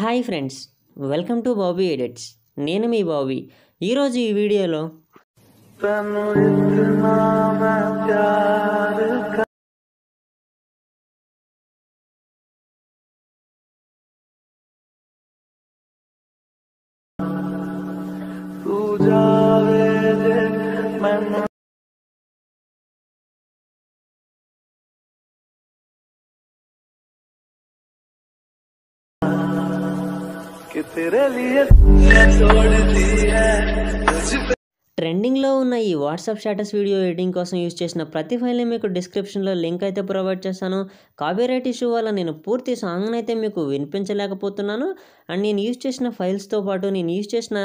hi friends welcome to Bobby edits నేను మీ బాబీ ఈరోజు ఈ వీడియోలో ట్రెండింగ్లో ఉన్న ఈ వాట్సాప్ స్టేటస్ వీడియో ఎడిటింగ్ కోసం యూజ్ చేసిన ప్రతి ఫైల్ మీకు డిస్క్రిప్షన్లో లింక్ అయితే ప్రొవైడ్ చేస్తాను కాపీరైట్ ఇష్యూ వల్ల నేను పూర్తి సాంగ్ని అయితే మీకు వినిపించలేకపోతున్నాను అండ్ నేను యూజ్ చేసిన ఫైల్స్తో పాటు నేను యూజ్ చేసిన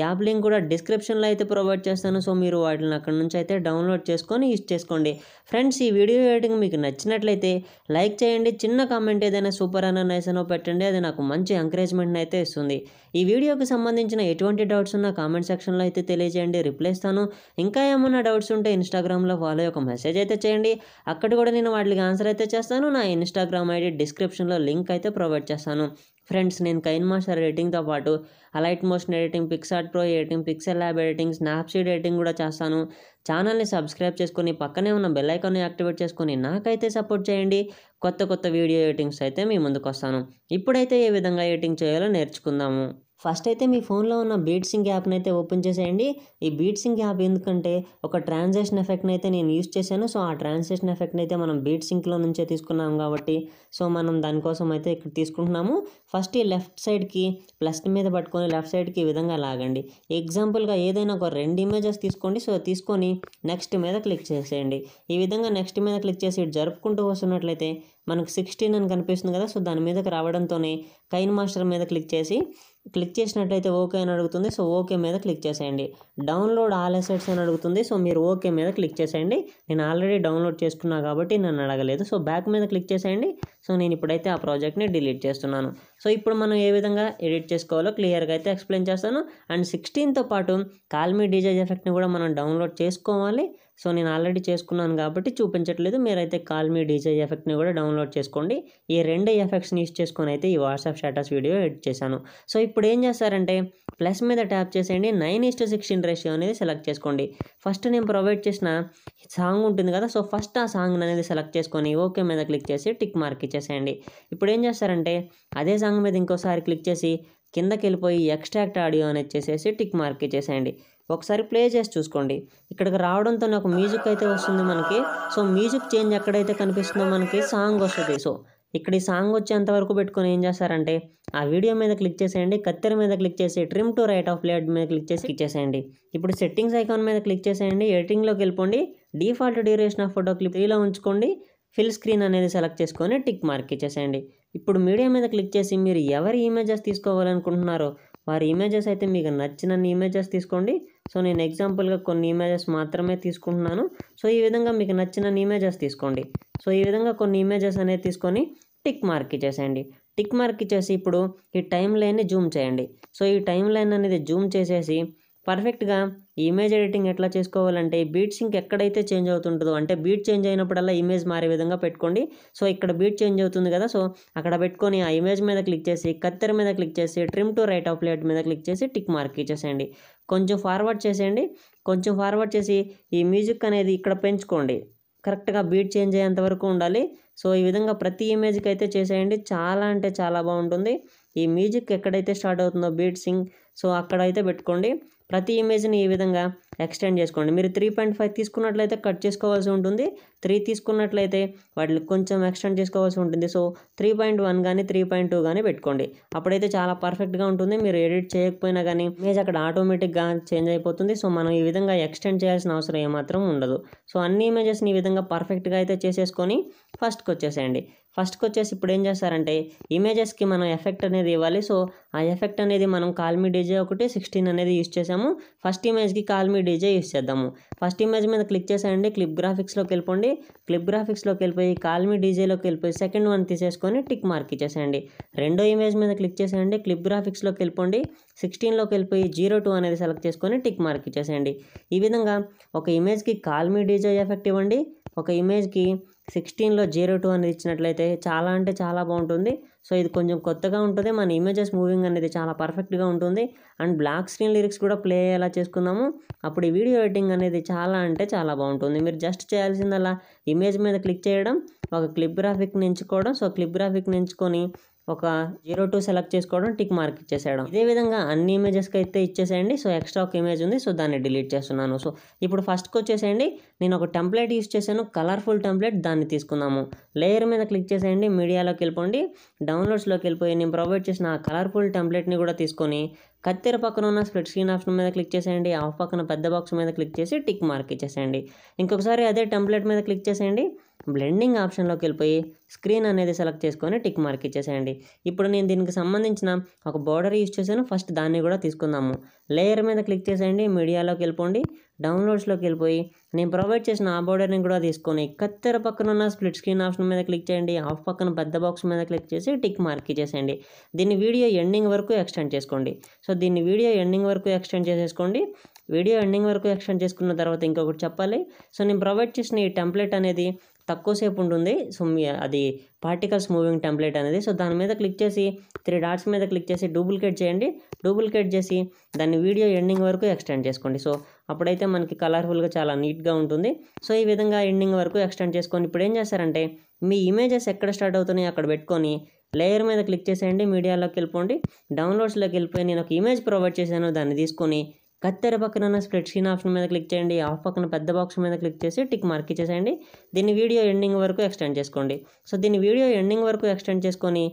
యాప్ లింక్ కూడా డిస్క్రిప్షన్లో అయితే ప్రొవైడ్ చేస్తాను సో మీరు వాటిని అక్కడ నుంచి అయితే డౌన్లోడ్ చేసుకొని యూజ్ చేసుకోండి ఫ్రెండ్స్ ఈ వీడియో ఎడిటింగ్ మీకు నచ్చినట్లయితే లైక్ చేయండి చిన్న కామెంట్ ఏదైనా సూపర్ అన్న నైస్ అనో పెట్టండి అది నాకు మంచి ఎంకరేజ్మెంట్ని అయితే ఇస్తుంది ఈ వీడియోకి సంబంధించిన ఎటువంటి డౌట్స్ ఉన్నా కామెంట్ సెక్షన్లో అయితే తెలియజేయండి రిప్లై ఇస్తాను ఇంకా ఏమైనా డౌట్స్ ఉంటే ఇన్స్టాగ్రామ్లో ఫాలో ఒక మెసేజ్ అయితే చేయండి అక్కడ కూడా నేను వాటికి ఆన్సర్ అయితే చేస్తాను నా ఇన్స్టాగ్రామ్ ఐడి డిస్క్రిప్షన్లో లింక్ అయితే ప్రొవైడ్ చేస్తాను ఫ్రెండ్స్ నేను కైన్ మాస్టర్ ఎడిటింగ్తో పాటు Alight Motion editing PicsArt pro editing Pixel Lab editing Snapseed editing కూడా చేస్తాను ఛానల్ని సబ్స్క్రైబ్ చేసుకుని పక్కనే ఉన్న బెల్ ఐకాన్ని యాక్టివేట్ చేసుకుని నాకైతే సపోర్ట్ చేయండి కొత్త కొత్త వీడియో ఎడిటింగ్స్ అయితే మీ ముందుకు వస్తాను ఇప్పుడైతే ఏ విధంగా ఎడిటింగ్ చేయాలో నేర్చుకుందాము ఫస్ట్ అయితే మీ ఫోన్లో ఉన్న బీట్సింగ్ యాప్ని అయితే ఓపెన్ చేసేయండి ఈ బీట్సింగ్ యాప్ ఎందుకంటే ఒక ట్రాన్సాక్షన్ ఎఫెక్ట్ని అయితే నేను యూస్ చేశాను సో ఆ ట్రాన్సాక్షన్ ఎఫెక్ట్ని అయితే మనం బీట్సింగ్లో నుంచే తీసుకున్నాం కాబట్టి సో మనం దానికోసం అయితే ఇక్కడ తీసుకుంటున్నాము ఫస్ట్ ఈ లెఫ్ట్ సైడ్కి ప్లస్ మీద పట్టుకొని లెఫ్ట్ సైడ్కి ఈ విధంగా లాగండి ఎగ్జాంపుల్గా ఏదైనా ఒక రెండు ఇమేజెస్ తీసుకోండి సో తీసుకొని నెక్స్ట్ మీద క్లిక్ చేసేయండి ఈ విధంగా నెక్స్ట్ మీద క్లిక్ చేసి జరుపుకుంటూ వస్తున్నట్లయితే మనకు సిక్స్టీన్ అని కనిపిస్తుంది కదా సో దాని మీదకి రావడంతోనే కైన్ మాస్టర్ మీద క్లిక్ చేసి క్లిక్ చేసినట్లయితే ఓకే అని అడుగుతుంది సో ఓకే మీద క్లిక్ చేసేయండి డౌన్లోడ్ ఆల్ ఎసెట్స్ అని అడుగుతుంది సో మీరు ఓకే మీద క్లిక్ చేసేయండి నేను ఆల్రెడీ డౌన్లోడ్ చేసుకున్నా కాబట్టి నన్ను అడగలేదు సో బ్యాక్ మీద క్లిక్ చేసేయండి సో నేను ఇప్పుడైతే ఆ ప్రాజెక్ట్ని డిలీట్ చేస్తున్నాను సో ఇప్పుడు మనం ఏ విధంగా ఎడిట్ చేసుకోవాలో క్లియర్గా అయితే ఎక్స్ప్లెయిన్ చేస్తాను అండ్ సిక్స్టీన్తో పాటు కాల్మీ డిజైజ్ ఎఫెక్ట్ని కూడా మనం డౌన్లోడ్ చేసుకోవాలి సో నేను ఆల్రెడీ చేసుకున్నాను కాబట్టి చూపించట్లేదు మీరైతే కాల్ మీ డీజే ఎఫెక్ట్ని కూడా డౌన్లోడ్ చేసుకోండి ఈ రెండు ఎఫెక్ట్స్ని యూస్ చేసుకొని అయితే ఈ వాట్సాప్ స్టేటస్ వీడియో ఎడిట్ చేశాను సో ఇప్పుడు ఏం చేస్తారంటే ప్లస్ మీద ట్యాప్ చేసేయండి నైన్ ఈస్ట్ సిక్స్టీన్ రేషియో అనేది సెలెక్ట్ చేసుకోండి ఫస్ట్ నేను ప్రొవైడ్ చేసిన సాంగ్ ఉంటుంది కదా సో ఫస్ట్ ఆ సాంగ్ అనేది సెలెక్ట్ చేసుకొని ఓకే మీద క్లిక్ చేసి టిక్ మార్క్ ఇచ్చేసేయండి ఇప్పుడు ఏం చేస్తారంటే అదే సాంగ్ మీద ఇంకోసారి క్లిక్ చేసి కిందకి వెళ్ళిపోయి ఎక్స్ట్రాక్ట్ ఆడియో అని వచ్చేసేసి టిక్ మార్క్ ఇచ్చేసేయండి ఒకసారి ప్లే చేసి చూసుకోండి ఇక్కడికి రావడంతో నాకు మ్యూజిక్ అయితే వస్తుంది మనకి సో మ్యూజిక్ చేంజ్ ఎక్కడైతే కనిపిస్తుందో మనకి సాంగ్ వస్తుంది సో ఇక్కడ ఈ సాంగ్ వచ్చేంత వరకు పెట్టుకొని ఏం చేస్తారంటే ఆ వీడియో మీద క్లిక్ చేసేయండి కత్తెర మీద క్లిక్ చేసి trim to right of playhead మీద క్లిక్ చేసి క్లిక్ చేసేయండి ఇప్పుడు సెట్టింగ్స్ ఐకాన్ మీద క్లిక్ చేసేయండి ఎడిటింగ్లోకి వెళ్ళిపోండి default duration of photo clip ఫ్రీలో ఉంచుకోండి ఫిల్ స్క్రీన్ అనేది సెలెక్ట్ చేసుకొని టిక్ మార్క్ ఇచ్చేసేయండి ఇప్పుడు మీడియా మీద క్లిక్ చేసి మీరు ఎవరి ఇమేజెస్ తీసుకోవాలనుకుంటున్నారో వారి ఇమేజెస్ అయితే మీకు నచ్చినన్ని ఇమేజెస్ తీసుకోండి సో నేను ఎగ్జాంపుల్గా కొన్ని ఇమేజెస్ మాత్రమే తీసుకుంటున్నాను సో ఈ విధంగా మీకు నచ్చిన ఇమేజెస్ తీసుకోండి సో ఈ విధంగా కొన్ని ఇమేజెస్ అనేది తీసుకొని టిక్ మార్క్ ఇచ్చేసేయండి టిక్ మార్క్ ఇచ్చేసి ఇప్పుడు ఈ టైం లైన్ని జూమ్ చేయండి సో ఈ టైం లైన్ అనేది జూమ్ చేసేసి పర్ఫెక్ట్గా ఇమేజ్ ఎడిటింగ్ ఎట్లా చేసుకోవాలంటే బీట్స్ ఇంక ఎక్కడైతే చేంజ్ అవుతుంటుందో అంటే బీట్ చేంజ్ అయినప్పుడల్లా ఇమేజ్ మారే విధంగా పెట్టుకోండి సో ఇక్కడ బీట్ చేంజ్ అవుతుంది కదా సో అక్కడ పెట్టుకొని ఆ ఇమేజ్ మీద క్లిక్ చేసి కత్తెర మీద క్లిక్ చేసి trim to right of playhead మీద క్లిక్ చేసి టిక్ మార్క్ ఇచ్చేసేయండి కొంచెం ఫార్వర్డ్ చేసేయండి కొంచెం ఫార్వర్డ్ చేసి ఈ మ్యూజిక్ అనేది ఇక్కడ పెంచుకోండి కరెక్ట్గా బీట్ చేంజ్ అయ్యేంత వరకు ఉండాలి సో ఈ విధంగా ప్రతి ఇమేజ్కి అయితే చేసేయండి చాలా అంటే చాలా బాగుంటుంది ఈ మ్యూజిక్ ఎక్కడైతే స్టార్ట్ అవుతుందో బీట్ సింగ్ సో అక్కడైతే పెట్టుకోండి ప్రతి ఇమేజ్ని ఈ విధంగా ఎక్స్టెండ్ చేసుకోండి మీరు త్రీ పాయింట్ ఫైవ్ తీసుకున్నట్లయితే కట్ చేసుకోవాల్సి ఉంటుంది త్రీ తీసుకున్నట్లయితే వాటిని కొంచెం ఎక్స్టెండ్ చేసుకోవాల్సి ఉంటుంది సో త్రీ పాయింట్ వన్ కానీ త్రీ పాయింట్ టూ కానీ పెట్టుకోండి అప్పుడైతే చాలా పర్ఫెక్ట్గా ఉంటుంది మీరు ఎడిట్ చేయకపోయినా కానీ ఇమేజ్ అక్కడ ఆటోమేటిక్గా చేంజ్ అయిపోతుంది సో మనం ఈ విధంగా ఎక్స్టెండ్ చేయాల్సిన అవసరం ఏమాత్రం ఉండదు సో అన్ని ఇమేజెస్ని ఈ విధంగా పర్ఫెక్ట్గా అయితే చేసేసుకొని ఫస్ట్కి వచ్చేసేయండి ఫస్ట్కి వచ్చేసి ఇప్పుడు ఏం చేస్తారంటే ఇమేజెస్కి మనం ఎఫెక్ట్ అనేది ఇవ్వాలి సో ఆ ఎఫెక్ట్ అనేది మనం కాల్మీ డీజే ఒకటి సిక్స్టీన్ అనేది యూస్ చేసాము ఫస్ట్ ఇమేజ్కి కాల్మీ డీజే యూస్ చేద్దాము ఫస్ట్ ఇమేజ్ మీద క్లిక్ చేసేయండి క్లిప్ గ్రాఫిక్స్లోకి వెళ్ళిపోండి క్లిప్ గ్రాఫిక్స్లోకి వెళ్ళిపోయి కాల్మీ డీజేలోకి వెళ్ళిపోయి సెకండ్ వన్ తీసేసుకొని టిక్ మార్క్ ఇచ్చేసేయండి రెండో ఇమేజ్ మీద క్లిక్ చేసేయండి క్లిప్ గ్రాఫిక్స్లోకి వెళ్ళిపోండి సిక్స్టీన్లోకి వెళ్ళిపోయి జీరో టూ అనేది సెలెక్ట్ చేసుకొని టిక్ మార్క్ ఇచ్చేసేయండి ఈ విధంగా ఒక ఇమేజ్కి కాల్మీ డీజే ఎఫెక్ట్ ఇవ్వండి ఒక ఇమేజ్కి సిక్స్టీన్లో జీరో టూ అనేది ఇచ్చినట్లయితే చాలా అంటే చాలా బాగుంటుంది సో ఇది కొంచెం కొత్తగా ఉంటుంది మన ఇమేజెస్ మూవింగ్ అనేది చాలా పర్ఫెక్ట్గా ఉంటుంది అండ్ బ్లాక్ స్క్రీన్ లిరిక్స్ కూడా ప్లే అయ్యేలా చేసుకుందాము అప్పుడు ఈ వీడియో ఎడిటింగ్ అనేది చాలా అంటే చాలా బాగుంటుంది మీరు జస్ట్ చేయాల్సిందల్లా ఇమేజ్ మీద క్లిక్ చేయడం ఒక క్లిప్ గ్రాఫిక్ని ఎంచుకోవడం సో క్లిప్ గ్రాఫిక్ని ఎంచుకొని ఒక జీరో టూ సెలెక్ట్ చేసుకోవడం టిక్ మార్క్ ఇచ్చేసేయడం ఇదే విధంగా అన్ని ఇమేజెస్కి అయితే ఇచ్చేసేయండి సో ఎక్స్ట్రా ఒక ఇమేజ్ ఉంది సో దాన్ని డిలీట్ చేస్తున్నాను సో ఇప్పుడు ఫస్ట్కి వచ్చేసేయండి నేను ఒక టెంప్లెట్ యూస్ చేశాను కలర్ఫుల్ టెంప్లెట్ దాన్ని తీసుకుందాము లేయర్ మీద క్లిక్ చేసేయండి మీడియాలోకి వెళ్ళిపోండి డౌన్లోడ్స్లోకి వెళ్ళిపోయి నేను ప్రొవైడ్ చేసిన ఆ కలర్ఫుల్ టెంప్లెట్ని కూడా తీసుకొని కత్తెర పక్కన ఉన్న స్ప్లిట్ స్క్రీన్ ఆప్షన్ మీద క్లిక్ చేసేయండి ఆఫ్ పక్కన పెద్ద బాక్స్ మీద క్లిక్ చేసి టిక్ మార్క్ ఇచ్చేసేయండి ఇంకొకసారి అదే టెంప్లెట్ మీద క్లిక్ చేసేయండి బ్లెండింగ్ ఆప్షన్లోకి వెళ్ళిపోయి స్క్రీన్ అనేది సెలెక్ట్ చేసుకొని టిక్ మార్క్ ఇచ్చేసేయండి ఇప్పుడు నేను దీనికి సంబంధించిన ఒక బోర్డర్ యూస్ చేశాను ఫస్ట్ దాన్ని కూడా తీసుకుందాము లేయర్ మీద క్లిక్ చేసేయండి మీడియాలోకి వెళ్ళిపోండి డౌన్లోడ్స్లోకి వెళ్ళిపోయి నేను ప్రొవైడ్ చేసిన ఆ బోర్డర్ని కూడా తీసుకొని కత్తెర పక్కన ఉన్న స్ప్లిట్ స్క్రీన్ ఆప్షన్ మీద క్లిక్ చేయండి ఆఫ్ పక్కన పెద్ద బాక్స్ మీద క్లిక్ చేసి టిక్ మార్క్ చేసేయండి దీన్ని వీడియో ఎండింగ్ వరకు ఎక్స్టెండ్ చేసుకోండి సో దీన్ని వీడియో ఎండింగ్ వరకు ఎక్స్టెండ్ చేసేసుకోండి వీడియో ఎండింగ్ వరకు ఎక్స్టెండ్ చేసుకున్న తర్వాత ఇంకొకటి చెప్పాలి సో నేను ప్రొవైడ్ చేసిన ఈ టెంప్లెట్ అనేది తక్కువసేపు ఉంటుంది సో మీ అది పార్టికల్స్ మూవింగ్ టెంప్లెట్ అనేది సో దాని మీద క్లిక్ చేసి త్రీ డాట్స్ మీద క్లిక్ చేసి డూప్లికేట్ చేయండి డూప్లికేట్ చేసి దాన్ని వీడియో ఎండింగ్ వరకు ఎక్స్టెండ్ చేసుకోండి సో అప్పుడైతే మనకి కలర్ఫుల్గా చాలా నీట్గా ఉంటుంది సో ఈ విధంగా ఎండింగ్ వరకు ఎక్స్టెండ్ చేసుకొని ఇప్పుడు ఏం చేస్తారంటే మీ ఇమేజెస్ ఎక్కడ స్టార్ట్ అవుతున్నాయి అక్కడ పెట్టుకొని లేయర్ మీద క్లిక్ చేసేయండి మీడియాలోకి వెళ్ళిపోండి డౌన్లోడ్స్లోకి వెళ్ళిపోయి నేను ఒక ఇమేజ్ ప్రొవైడ్ చేశాను దాన్ని తీసుకొని కత్తెర పక్కన ఉన్న స్ప్రెడ్ స్క్రీన్ ఆప్షన్ మీద క్లిక్ చేయండి ఆఫ్ పక్కన పెద్ద బాక్స్ మీద క్లిక్ చేసి టిక్ మార్క్ ఇచ్చేసేయండి దీన్ని వీడియో ఎండింగ్ వరకు ఎక్స్టెండ్ చేసుకోండి సో దీన్ని వీడియో ఎండింగ్ వరకు ఎక్స్టెండ్ చేసుకొని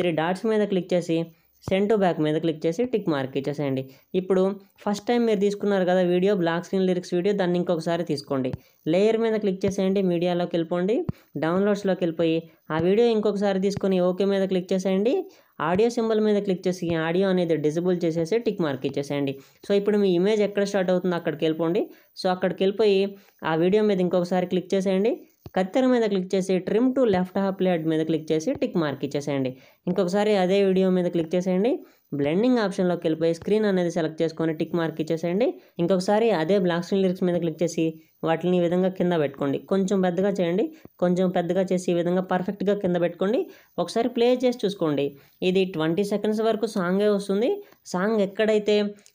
త్రీ డాట్స్ మీద క్లిక్ చేసి సెండ్ టు బ్యాక్ మీద క్లిక్ చేసి టిక్ మార్క్ ఇచ్చేసేయండి ఇప్పుడు ఫస్ట్ టైం మీరు తీసుకున్నారు కదా video black screen lyrics video దాన్ని ఇంకొకసారి తీసుకోండి లేయర్ మీద క్లిక్ చేసేయండి మీడియాలోకి వెళ్ళిపోండి డౌన్లోడ్స్లోకి వెళ్ళిపోయి ఆ వీడియో ఇంకొకసారి తీసుకొని ఓకే మీద క్లిక్ చేసేయండి ఆడియో సింబల్ మీద క్లిక్ చేసి ఆడియో అనేది డిజిబుల్ చేసేసి టిక్ మార్క్ ఇచ్చేసేయండి సో ఇప్పుడు మీ ఇమేజ్ ఎక్కడ స్టార్ట్ అవుతుందో అక్కడికి వెళ్ళిపోండి సో అక్కడికి వెళ్ళిపోయి ఆ వీడియో మీద ఇంకొకసారి క్లిక్ చేసేయండి కత్తెర మీద క్లిక్ చేసి trim to left of playhead మీద క్లిక్ చేసి టిక్ మార్క్ ఇచ్చేసేయండి ఇంకొకసారి అదే వీడియో మీద క్లిక్ చేసేయండి బ్లెండింగ్ ఆప్షన్లోకి వెళ్ళిపోయి స్క్రీన్ అనేది సెలెక్ట్ చేసుకొని టిక్ మార్క్ ఇచ్చేసేయండి ఇంకొకసారి అదే బ్లాక్ స్క్రీన్ లిరిక్స్ మీద క్లిక్ చేసి వాటిని ఈ విధంగా కింద పెట్టుకోండి కొంచెం పెద్దగా చేయండి కొంచెం పెద్దగా చేసి ఈ విధంగా పర్ఫెక్ట్గా కింద పెట్టుకోండి ఒకసారి ప్లే చేసి చూసుకోండి ఇది ట్వంటీ సెకండ్స్ వరకు సాంగే వస్తుంది సాంగ్ ఎక్కడైతే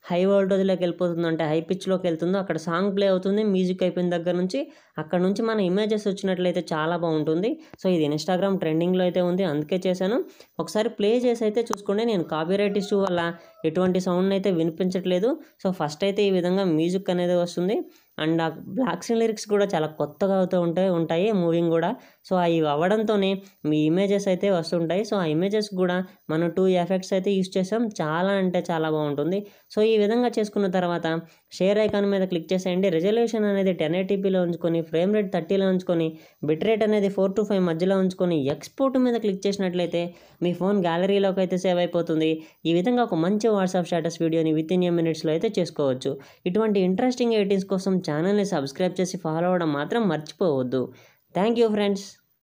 హై వోల్టేజ్లోకి వెళ్ళిపోతుందో అంటే హై పిచ్లోకి వెళ్తుందో అక్కడ సాంగ్ ప్లే అవుతుంది మ్యూజిక్ అయిపోయిన దగ్గర నుంచి అక్కడ నుంచి మన ఇమేజెస్ వచ్చినట్లయితే చాలా బాగుంటుంది సో ఇది ఇన్స్టాగ్రామ్ ట్రెండింగ్లో అయితే ఉంది అందుకే చేశాను ఒకసారి ప్లే చేసి అయితే చూసుకోండి నేను కాపీరైట్ ఇష్యూ వల్ల ఎటువంటి సౌండ్ అయితే వినిపించట్లేదు సో ఫస్ట్ అయితే ఈ విధంగా మ్యూజిక్ అనేది వస్తుంది అండ్ ఆ బ్లాక్సింగ్ లిరిక్స్ కూడా చాలా కొత్తగా అవుతూ ఉంటాయి ఉంటాయి మూవింగ్ కూడా సో అవి అవ్వడంతోనే మీ ఇమేజెస్ అయితే వస్తుంటాయి సో ఆ ఇమేజెస్ కూడా మనం టూ ఎఫెక్ట్స్ అయితే యూస్ చేసాం చాలా అంటే చాలా బాగుంటుంది సో ఈ విధంగా చేసుకున్న తర్వాత షేర్ ఐకాన్ మీద క్లిక్ చేసేయండి రిజల్యూషన్ అనేది టెన్ ఎయిటీపీలో ఉంచుకొని ఫ్రేమ్ రేట్ థర్టీలో ఉంచుకొని బిట్ రేట్ అనేది ఫోర్ టు ఫైవ్ మధ్యలో ఉంచుకొని ఎక్స్పోర్ట్ మీద క్లిక్ చేసినట్లయితే మీ ఫోన్ గ్యాలరీలోకి అయితే సేవ్ అయిపోతుంది ఈ విధంగా ఒక మంచి వాట్సాప్ స్టేటస్ వీడియోని విత్ ఇన్ ఏ మినిట్స్లో అయితే చేసుకోవచ్చు ఇటువంటి ఇంట్రెస్టింగ్ ఎయిటీన్స్ కోసం ఛానల్ని సబ్స్క్రైబ్ చేసి ఫాలో అవ్వడం మాత్రం మర్చిపోవద్దు థ్యాంక్ యూ ఫ్రెండ్స్